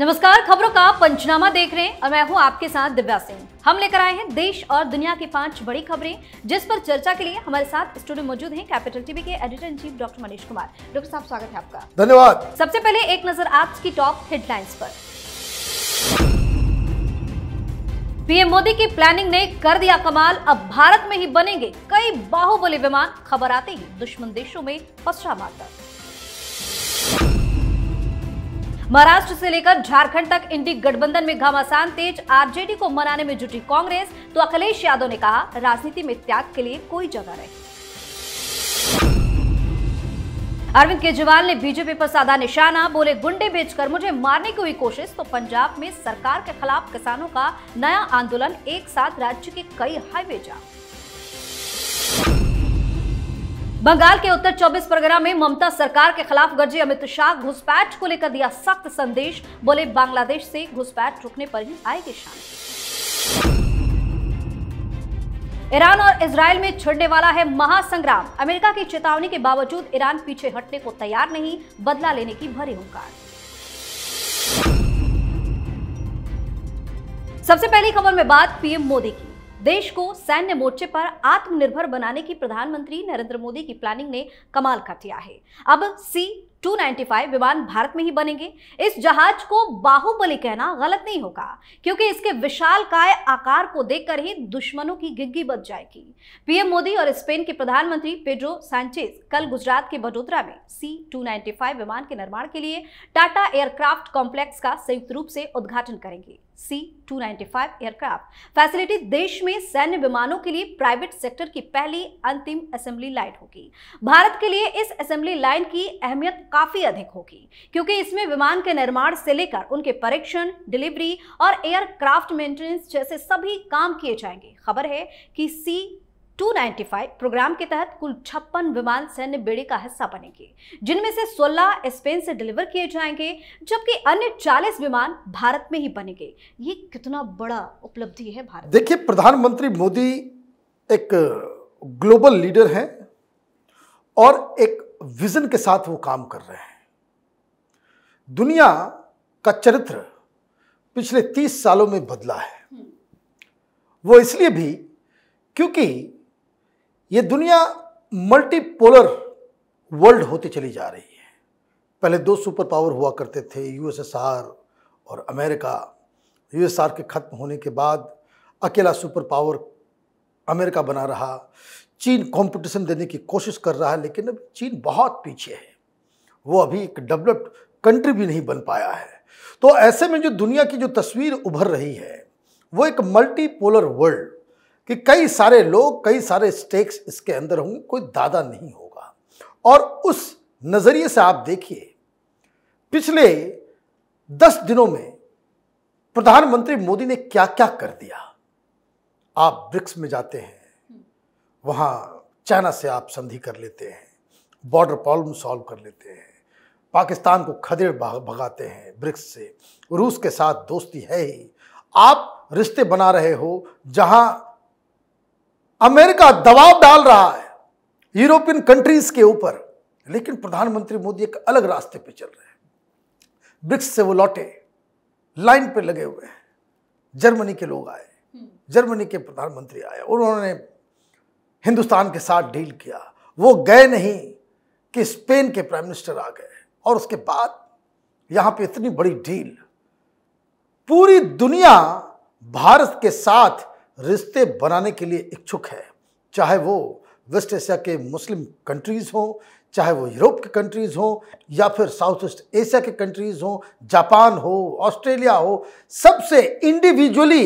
नमस्कार खबरों का पंचनामा देख रहे हैं और मैं हूं आपके साथ दिव्या सिंह हम लेकर आए हैं देश और दुनिया की पांच बड़ी खबरें जिस पर चर्चा के लिए हमारे साथ स्टूडियो मौजूद हैं कैपिटल टीवी के editor in chief doctor Manish Kumar doctor साहब स्वागत है आपका धन्यवाद सबसे पहले एक नजर आज की टॉप हेडलाइंस पर पीएम मोदी की प्लानिंग ने कर दिया कमाल अब भारत में ही बनेंगे कई बाहुबली विमान खबर आते ही दुश्मन देशों में फसरा मारता महाराष्ट्र से लेकर झारखंड तक इंडी गठबंधन में घमासान तेज आरजेडी को मनाने में जुटी कांग्रेस तो अखिलेश यादव ने कहा राजनीति में त्याग के लिए कोई जगह नहीं अरविंद केजरीवाल ने बीजेपी पर साधा निशाना बोले गुंडे बेचकर मुझे मारने की हुई कोशिश तो पंजाब में सरकार के खिलाफ किसानों का नया आंदोलन एक साथ राज्य के कई हाईवे जाम बंगाल के उत्तर 24 परगना में ममता सरकार के खिलाफ गर्जे अमित शाह घुसपैठ को लेकर दिया सख्त संदेश बोले बांग्लादेश से घुसपैठ रुकने पर ही आएगी शांति ईरान और इसराइल में छिड़ने वाला है महासंग्राम अमेरिका की चेतावनी के बावजूद ईरान पीछे हटने को तैयार नहीं बदला लेने की भरी हुकार सबसे पहली खबर में बात पीएम मोदी की देश को सैन्य मोर्चे पर आत्मनिर्भर बनाने की प्रधानमंत्री नरेंद्र मोदी की प्लानिंग ने कमाल कर दिया है अब सी 295 विमान भारत में ही बनेंगे इस जहाज को बाहुबली कहना गलत नहीं होगा क्योंकि इसके विशाल काय आकार को देखकर ही दुश्मनों की गिग्गी बच जाएगी पीएम मोदी और स्पेन के प्रधानमंत्री पेड्रो सैंचेज कल गुजरात के बडोदरा में सी 295 विमान के निर्माण के लिए टाटा एयरक्राफ्ट कॉम्प्लेक्स का संयुक्त रूप से उद्घाटन करेंगे सी एयरक्राफ्ट फैसिलिटी देश में सैन्य विमानों के लिए प्राइवेट सेक्टर की पहली अंतिम असेंबली लाइन होगी भारत के लिए इस असेंबली लाइन की अहमियत काफी अधिक होगी क्योंकि इसमें विमान के निर्माण से लेकर उनके परीक्षण डिलीवरी और एयरक्राफ्ट मेंटेनेंस जैसे सभी काम किए जाएंगे खबर है कि सी 295 प्रोग्राम के तहत कुल छप्पन विमान सैन्य बेड़े का हिस्सा बनेंगे जिनमें से 16 स्पेन से डिलीवर किए जाएंगे जबकि अन्य 40 विमान भारत में ही बनेंगे ये कितना बड़ा उपलब्धि है भारत देखिए प्रधानमंत्री मोदी एक ग्लोबल लीडर हैं और एक विजन के साथ वो काम कर रहे हैं दुनिया का चरित्र पिछले तीस सालों में बदला है हम्म। वो इसलिए भी क्योंकि ये दुनिया मल्टीपोलर वर्ल्ड होती चली जा रही है पहले दो सुपर पावर हुआ करते थे यूएसएसआर और अमेरिका यूएसआर के ख़त्म होने के बाद अकेला सुपर पावर अमेरिका बना रहा चीन कंपटीशन देने की कोशिश कर रहा है लेकिन अब चीन बहुत पीछे है वो अभी एक डेवलप्ड कंट्री भी नहीं बन पाया है तो ऐसे में जो दुनिया की जो तस्वीर उभर रही है वो एक मल्टीपोलर वर्ल्ड कि कई सारे लोग कई सारे स्टेक्स इसके अंदर होंगे कोई दादा नहीं होगा और उस नज़रिए से आप देखिए पिछले दस दिनों में प्रधानमंत्री मोदी ने क्या क्या कर दिया आप ब्रिक्स में जाते हैं वहाँ चाइना से आप संधि कर लेते हैं बॉर्डर प्रॉब्लम सॉल्व कर लेते हैं पाकिस्तान को खदेड़ भगाते हैं ब्रिक्स से रूस के साथ दोस्ती है ही आप रिश्ते बना रहे हो जहाँ अमेरिका दबाव डाल रहा है यूरोपियन कंट्रीज के ऊपर लेकिन प्रधानमंत्री मोदी एक अलग रास्ते पे चल रहे हैं ब्रिक्स से वो लौटे लाइन पे लगे हुए हैं जर्मनी के लोग आए जर्मनी के प्रधानमंत्री आए और उन्होंने हिंदुस्तान के साथ डील किया वो गए नहीं कि स्पेन के प्राइम मिनिस्टर आ गए और उसके बाद यहाँ पे इतनी बड़ी डील पूरी दुनिया भारत के साथ रिश्ते बनाने के लिए इच्छुक है चाहे वो वेस्ट एशिया के मुस्लिम कंट्रीज़ हों चाहे वो यूरोप के कंट्रीज़ हों या फिर साउथ ईस्ट एशिया के कंट्रीज़ हों जापान हो ऑस्ट्रेलिया हो सबसे इंडिविजुअली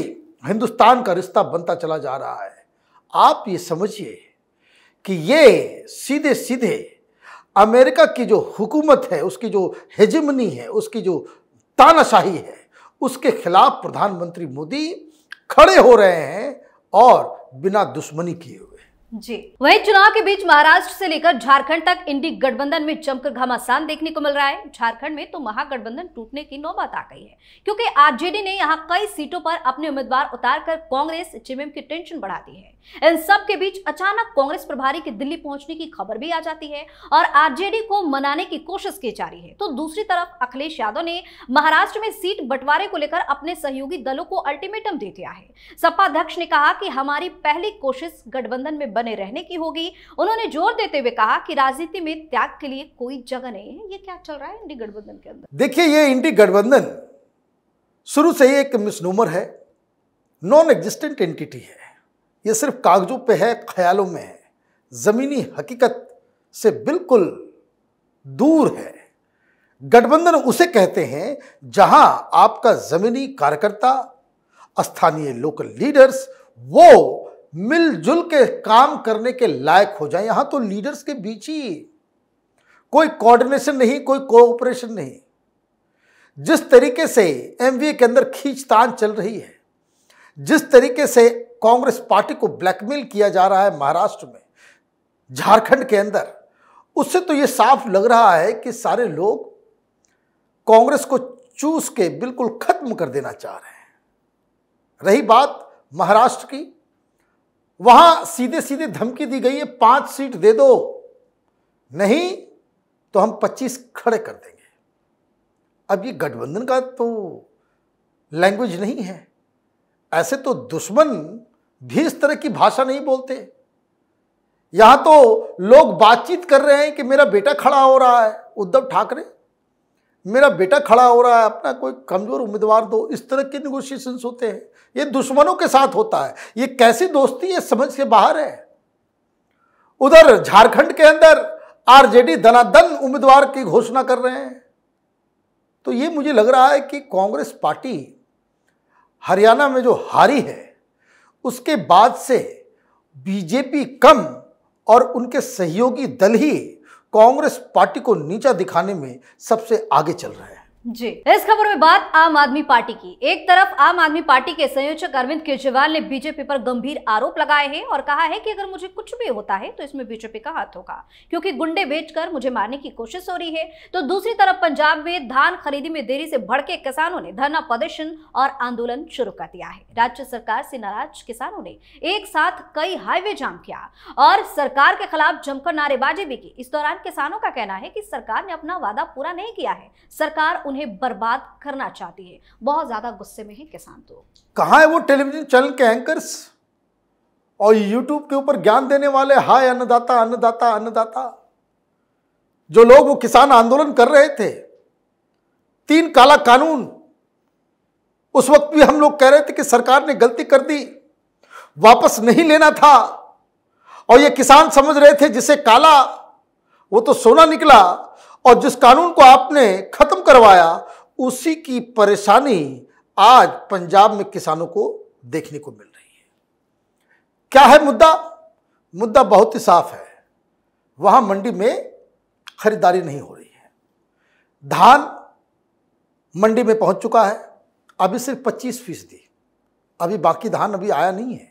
हिंदुस्तान का रिश्ता बनता चला जा रहा है आप ये समझिए कि ये सीधे सीधे अमेरिका की जो हुकूमत है उसकी जो हेजमनी है उसकी जो तानाशाही है उसके खिलाफ प्रधानमंत्री मोदी खड़े हो रहे हैं और बिना दुश्मनी किए हुए जी वही चुनाव के बीच महाराष्ट्र से लेकर झारखंड तक इंडी गठबंधन में जमकर घमासान देखने को मिल रहा है झारखंड में तो महागठबंधन टूटने की नौबत आ गई है क्योंकि आरजेडी ने यहां कई सीटों पर अपने उम्मीदवार उतार कर कांग्रेस चिमएम की टेंशन बढ़ा दी है इन सब के बीच अचानक कांग्रेस प्रभारी के दिल्ली पहुंचने की खबर भी आ जाती है और आरजेडी को मनाने की कोशिश की जा रही है तो दूसरी तरफ अखिलेश यादव ने महाराष्ट्र में सीट बंटवारे को लेकर अपने सहयोगी दलों को अल्टीमेटम दे दिया है सपा अध्यक्ष ने कहा कि हमारी पहली कोशिश गठबंधन में बने रहने की होगी उन्होंने जोर देते हुए कहा कि राजनीति में त्याग के लिए कोई जगह नहीं है ये क्या चल रहा है इंडी गठबंधन के अंदर देखिए ये इंडी गठबंधन शुरू से ही एक मिसनूमर है नॉन एग्जिस्टेंट एंटिटी है ये सिर्फ कागजों पे है ख्यालों में है ज़मीनी हकीकत से बिल्कुल दूर है गठबंधन उसे कहते हैं जहां आपका ज़मीनी कार्यकर्ता स्थानीय लोकल लीडर्स वो मिलजुल के काम करने के लायक हो जाए यहां तो लीडर्स के बीच ही कोई कोऑर्डिनेशन नहीं कोई कोऑपरेशन नहीं जिस तरीके से एमवीए के अंदर खींचतान चल रही है जिस तरीके से कांग्रेस पार्टी को ब्लैकमेल किया जा रहा है महाराष्ट्र में झारखंड के अंदर उससे तो ये साफ लग रहा है कि सारे लोग कांग्रेस को चूस के बिल्कुल खत्म कर देना चाह रहे हैं रही बात महाराष्ट्र की वहां सीधे सीधे धमकी दी गई है पांच सीट दे दो नहीं तो हम पच्चीस खड़े कर देंगे अब ये गठबंधन का तो लैंग्वेज नहीं है ऐसे तो दुश्मन भी इस तरह की भाषा नहीं बोलते यहां तो लोग बातचीत कर रहे हैं कि मेरा बेटा खड़ा हो रहा है उद्धव ठाकरे मेरा बेटा खड़ा हो रहा है अपना कोई कमजोर उम्मीदवार दो इस तरह के निगोशिएशन होते हैं ये दुश्मनों के साथ होता है ये कैसी दोस्ती है समझ के बाहर है उधर झारखंड के अंदर आरजेडी धनाधन उम्मीदवार की घोषणा कर रहे हैं तो ये मुझे लग रहा है कि कांग्रेस पार्टी हरियाणा में जो हारी है उसके बाद से बीजेपी कम और उनके सहयोगी दल ही कांग्रेस पार्टी को नीचा दिखाने में सबसे आगे चल रहे हैं जी इस खबर में बात आम आदमी पार्टी की एक तरफ आम आदमी पार्टी के संयोजक अरविंद केजरीवाल ने बीजेपी पर गंभीर आरोप लगाए हैं और कहा है कि अगर मुझे कुछ भी होता है तो इसमें बीजेपी का हाथ होगा क्योंकि गुंडे बेचकर मुझे मारने की कोशिश हो रही है तो दूसरी तरफ पंजाब में धान खरीदी में देरी से भड़के किसानों ने धरना प्रदर्शन और आंदोलन शुरू कर दिया है राज्य सरकार से नाराज किसानों ने एक साथ कई हाईवे जाम किया और सरकार के खिलाफ जमकर नारेबाजी भी की इस दौरान किसानों का कहना है की सरकार ने अपना वादा पूरा नहीं किया है सरकार उन्हें बर्बाद करना चाहती है बहुत ज़्यादा गुस्से में है किसान तो कहा है वो टेलीविजन चैनल के एंकर और यूट्यूब के ऊपर ज्ञान देने वाले हाय अन्नदाता अन्नदाता अन्नदाता जो लोग वो किसान आंदोलन कर रहे थे तीन काला कानून उस वक्त भी हम लोग कह रहे थे कि सरकार ने गलती कर दी वापस नहीं लेना था और ये किसान समझ रहे थे जिसे काला वो तो सोना निकला और जिस कानून को आपने खत्म करवाया उसी की परेशानी आज पंजाब में किसानों को देखने को मिल रही है क्या है मुद्दा मुद्दा बहुत ही साफ है वहां मंडी में खरीदारी नहीं हो रही है धान मंडी में पहुंच चुका है अभी सिर्फ पच्चीस फीसदी अभी बाकी धान अभी आया नहीं है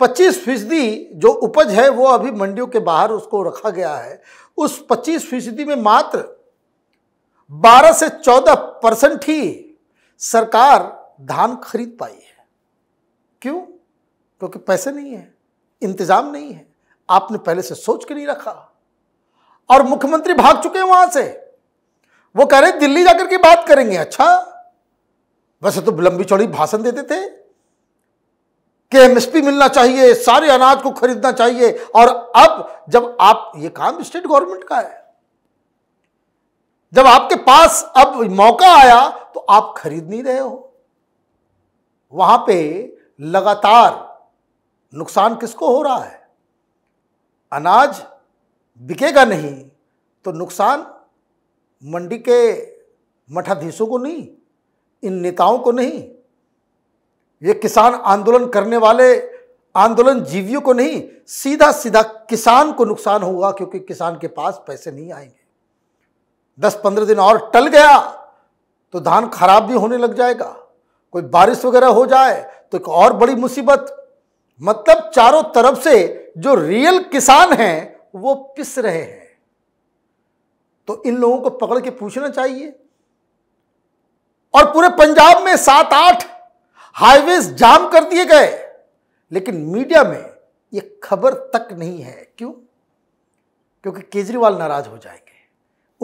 पच्चीस फीसदी जो उपज है वो अभी मंडियों के बाहर उसको रखा गया है उस 25 फीसदी में मात्र 12 से 14 परसेंट ही सरकार धान खरीद पाई है क्यों क्योंकि तो पैसे नहीं है इंतजाम नहीं है आपने पहले से सोच के नहीं रखा और मुख्यमंत्री भाग चुके हैं वहां से वो कह रहे दिल्ली जाकर के बात करेंगे अच्छा वैसे तो लंबी चौड़ी भाषण देते थे कि एमएसपी मिलना चाहिए सारे अनाज को खरीदना चाहिए और अब जब आप ये काम स्टेट गवर्नमेंट का है जब आपके पास अब मौका आया तो आप खरीद नहीं रहे हो वहां पे लगातार नुकसान किसको हो रहा है अनाज बिकेगा नहीं तो नुकसान मंडी के मठाधीशों को नहीं इन नेताओं को नहीं ये किसान आंदोलन करने वाले आंदोलन जीवियों को नहीं सीधा सीधा किसान को नुकसान होगा क्योंकि किसान के पास पैसे नहीं आएंगे दस पंद्रह दिन और टल गया तो धान खराब भी होने लग जाएगा कोई बारिश वगैरह हो जाए तो एक और बड़ी मुसीबत मतलब चारों तरफ से जो रियल किसान हैं वो पिस रहे हैं तो इन लोगों को पकड़ के पूछना चाहिए और पूरे पंजाब में सात आठ हाईवेज जाम कर दिए गए लेकिन मीडिया में ये खबर तक नहीं है क्यों क्योंकि केजरीवाल नाराज हो जाएंगे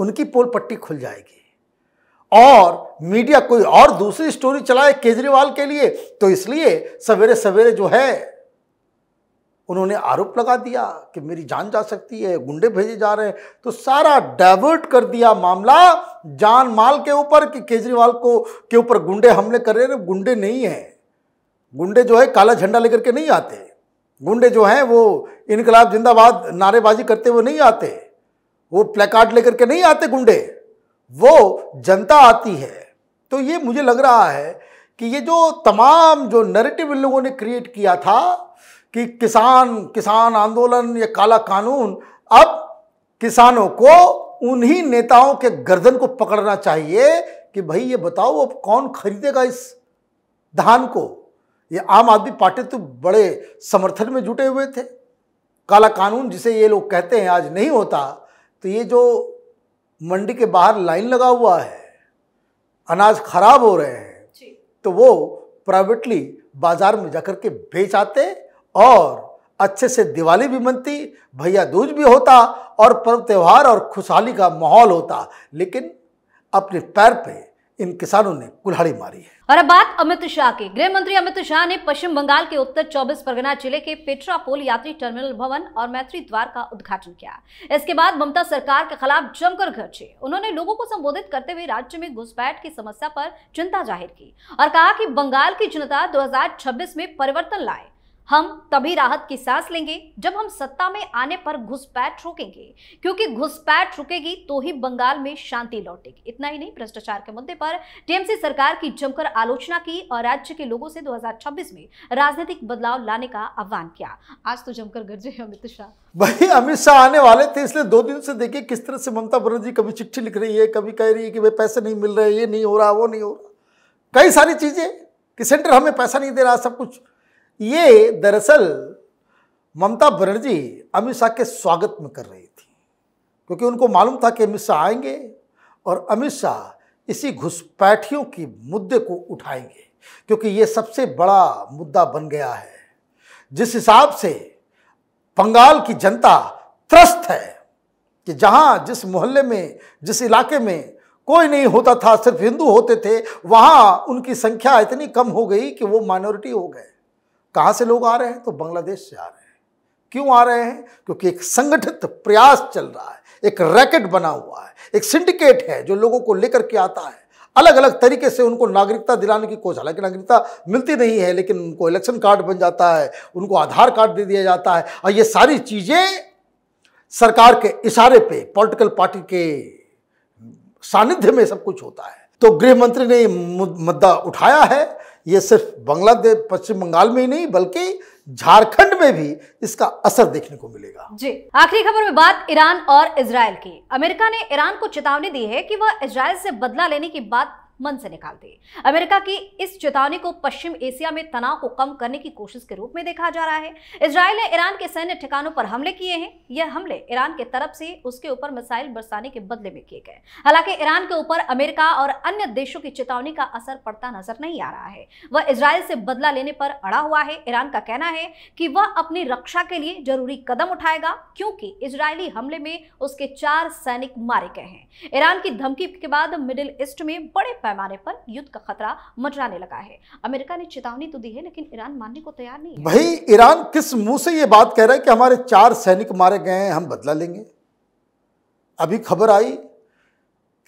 उनकी पोल पट्टी खुल जाएगी और मीडिया कोई और दूसरी स्टोरी चलाए केजरीवाल के लिए तो इसलिए सवेरे सवेरे जो है उन्होंने आरोप लगा दिया कि मेरी जान जा सकती है गुंडे भेजे जा रहे हैं तो सारा डाइवर्ट कर दिया मामला जान माल के ऊपर कि केजरीवाल को के ऊपर गुंडे हमले कर रहे हैं गुंडे नहीं हैं गुंडे जो है काला झंडा लेकर के नहीं आते गुंडे जो हैं वो इनकलाब जिंदाबाद नारेबाजी करते हुए नहीं आते वो प्लेकार्ड लेकर के नहीं आते गुंडे वो जनता आती है तो ये मुझे लग रहा है कि ये जो तमाम जो नरेटिव इन लोगों ने क्रिएट किया था कि किसान किसान आंदोलन या काला कानून अब किसानों को उन्हीं नेताओं के गर्दन को पकड़ना चाहिए कि भाई ये बताओ अब कौन खरीदेगा इस धान को ये आम आदमी पार्टी तो बड़े समर्थन में जुटे हुए थे काला कानून जिसे ये लोग कहते हैं आज नहीं होता तो ये जो मंडी के बाहर लाइन लगा हुआ है अनाज खराब हो रहे हैं तो वो प्राइवेटली बाजार में जाकर के बेच आते और अच्छे से दिवाली भी मनती भैया दूज भी होता और पर्व त्यौहार और खुशहाली का माहौल होता लेकिन अपने पैर पे इन किसानों ने कुल्हाड़ी मारी है और अब बात अमित शाह की गृह मंत्री अमित शाह ने पश्चिम बंगाल के उत्तर 24 परगना जिले के पेट्रापोल यात्री टर्मिनल भवन और मैत्री द्वार का उद्घाटन किया इसके बाद ममता सरकार के खिलाफ जमकर गरजे उन्होंने लोगों को संबोधित करते हुए राज्य में घुसपैठ की समस्या पर चिंता जाहिर की और कहा कि बंगाल की जनता दो में परिवर्तन लाए हम तभी राहत की सांस लेंगे जब हम सत्ता में आने पर घुसपैठ रोकेंगे क्योंकि घुसपैठ रुकेगी तो ही बंगाल में शांति लौटेगी इतना ही नहीं भ्रष्टाचार के मुद्दे पर टीएमसी सरकार की जमकर आलोचना की और राज्य के लोगों से 2026 में राजनीतिक बदलाव लाने का आह्वान किया आज तो जमकर गर्जे अमित शाह भाई अमित शाह आने वाले थे इसलिए दो दिन से देखिए किस तरह से ममता बनर्जी कभी चिट्ठी लिख रही है कभी कह रही है कि भाई पैसे नहीं मिल रहे ये नहीं हो रहा वो नहीं हो रहा कई सारी चीजें कि सेंटर हमें पैसा नहीं दे रहा सब कुछ ये दरअसल ममता बनर्जी अमित शाह के स्वागत में कर रही थी क्योंकि उनको मालूम था कि अमित शाह आएंगे और अमित शाह इसी घुसपैठियों की मुद्दे को उठाएंगे क्योंकि ये सबसे बड़ा मुद्दा बन गया है जिस हिसाब से बंगाल की जनता त्रस्त है कि जहाँ जिस मोहल्ले में जिस इलाके में कोई नहीं होता था सिर्फ हिंदू होते थे वहाँ उनकी संख्या इतनी कम हो गई कि वो माइनॉरिटी हो गए कहाँ से लोग आ रहे हैं तो बांग्लादेश से आ रहे हैं क्यों आ रहे हैं क्योंकि एक संगठित प्रयास चल रहा है एक रैकेट बना हुआ है एक सिंडिकेट है जो लोगों को लेकर के आता है अलग अलग तरीके से उनको नागरिकता दिलाने की कोशिश हालांकि नागरिकता मिलती नहीं है लेकिन उनको इलेक्शन कार्ड बन जाता है उनको आधार कार्ड दे दिया जाता है और ये सारी चीज़ें सरकार के इशारे पे पॉलिटिकल पार्टी के सानिध्य में सब कुछ होता है तो गृह मंत्री ने मुद्दा उठाया है ये सिर्फ बांग्लादेश पश्चिम बंगाल में ही नहीं बल्कि झारखंड में भी इसका असर देखने को मिलेगा जी आखिरी खबर में बात ईरान और इसराइल की अमेरिका ने ईरान को चेतावनी दी है कि वह इसराइल से बदला लेने की बात मन से निकाल दी अमेरिका की इस चेतावनी को पश्चिम एशिया में तनाव को कम करने की कोशिश के रूप में देखा जा रहा है इसराइल ने ईरान के सैन्य ठिकानों पर हमले किए हैं यह हमले ईरान के तरफ से उसके ऊपर मिसाइल बरसाने के बदले में किए गए हालांकि ईरान के ऊपर अमेरिका और अन्य देशों की चेतावनी का असर पड़ता नजर नहीं आ रहा है वह इसराइल से बदला लेने पर अड़ा हुआ है ईरान का कहना है कि वह अपनी रक्षा के लिए जरूरी कदम उठाएगा क्योंकि इसराइली हमले में उसके चार सैनिक मारे गए हैं ईरान की धमकी के बाद मिडिल ईस्ट में बड़े पैमाने पर युद्ध का खतरा मटराने लगा है अमेरिका ने चेतावनी तो दी है लेकिन ईरान मानने को तैयार नहीं भाई ईरान किस मुंह से ये बात कह रहा है कि हमारे चार सैनिक मारे गए हैं हम बदला लेंगे अभी खबर आई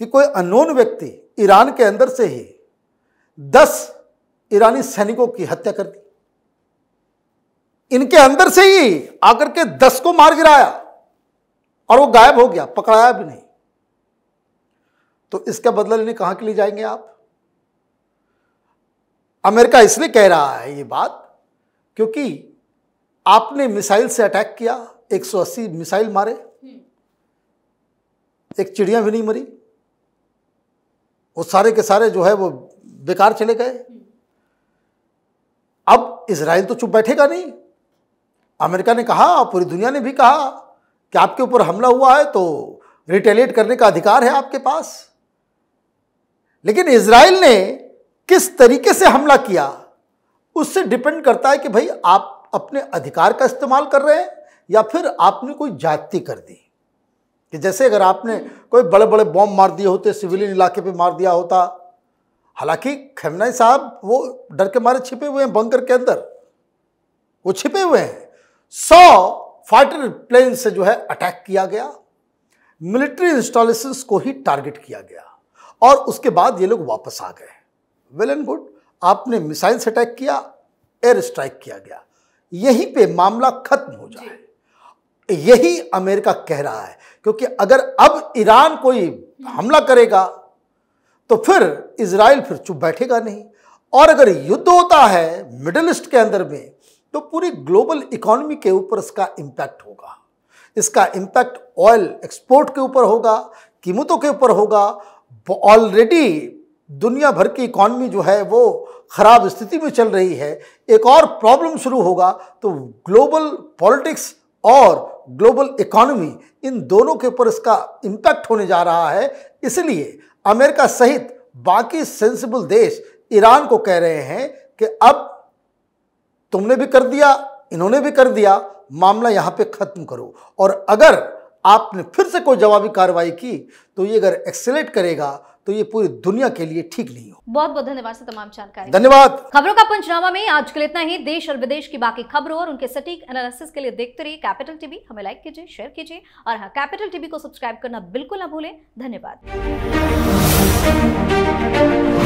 कि कोई अनोन व्यक्ति ईरान के अंदर से ही दस ईरानी सैनिकों की हत्या कर दी इनके अंदर से ही आकर के दस को मार गिराया और वो गायब हो गया पकड़ाया भी नहीं तो इसका बदला लेने कहां के लिए जाएंगे आप अमेरिका इसलिए कह रहा है ये बात क्योंकि आपने मिसाइल से अटैक किया 180 मिसाइल मारे एक चिड़िया भी नहीं मरी वो सारे के सारे जो है वो बेकार चले गए अब इसराइल तो चुप बैठेगा नहीं अमेरिका ने कहा पूरी दुनिया ने भी कहा कि आपके ऊपर हमला हुआ है तो रिटेलिएट करने का अधिकार है आपके पास लेकिन इसराइल ने किस तरीके से हमला किया उससे डिपेंड करता है कि भाई आप अपने अधिकार का इस्तेमाल कर रहे हैं या फिर आपने कोई जाति कर दी कि जैसे अगर आपने कोई बड़े बड़े बॉम्ब मार दिए होते सिविलियन इलाके पे मार दिया होता हालांकि खमनाई साहब वो डर के मारे छिपे हुए हैं बंकर के अंदर वो छिपे हुए हैं सौ फाइटर प्लेन से जो है अटैक किया गया मिलिट्री इंस्टॉलेशंस को ही टारगेट किया गया और उसके बाद ये लोग वापस आ गए वेल एंड गुड आपने मिसाइल से अटैक किया एयर स्ट्राइक किया गया यहीं पे मामला खत्म हो जाए यही अमेरिका कह रहा है क्योंकि अगर अब ईरान कोई हमला करेगा तो फिर इसराइल फिर चुप बैठेगा नहीं और अगर युद्ध होता है मिडल ईस्ट के अंदर में तो पूरी ग्लोबल इकोनॉमी के ऊपर इसका इम्पैक्ट होगा इसका इम्पैक्ट ऑयल एक्सपोर्ट के ऊपर होगा कीमतों के ऊपर होगा ऑलरेडी दुनिया भर की इकॉनमी जो है वो ख़राब स्थिति में चल रही है एक और प्रॉब्लम शुरू होगा तो ग्लोबल पॉलिटिक्स और ग्लोबल इकॉनमी इन दोनों के ऊपर इसका इम्पैक्ट होने जा रहा है इसलिए अमेरिका सहित बाकी सेंसिबल देश ईरान को कह रहे हैं कि अब तुमने भी कर दिया इन्होंने भी कर दिया मामला यहाँ पे ख़त्म करो और अगर आपने फिर से कोई जवाबी कार्रवाई की तो ये अगर एक्सेलेट करेगा तो ये पूरी दुनिया के लिए ठीक नहीं हो बहुत बहुत धन्यवाद से तमाम जानकारी धन्यवाद खबरों का पंचनामा में आज के लिए इतना ही देश और विदेश की बाकी खबरों और उनके सटीक एनालिसिस के लिए देखते रहिए कैपिटल टीवी हमें लाइक कीजिए शेयर कीजिए और हाँ कैपिटल टीवी को सब्सक्राइब करना बिल्कुल ना भूलें धन्यवाद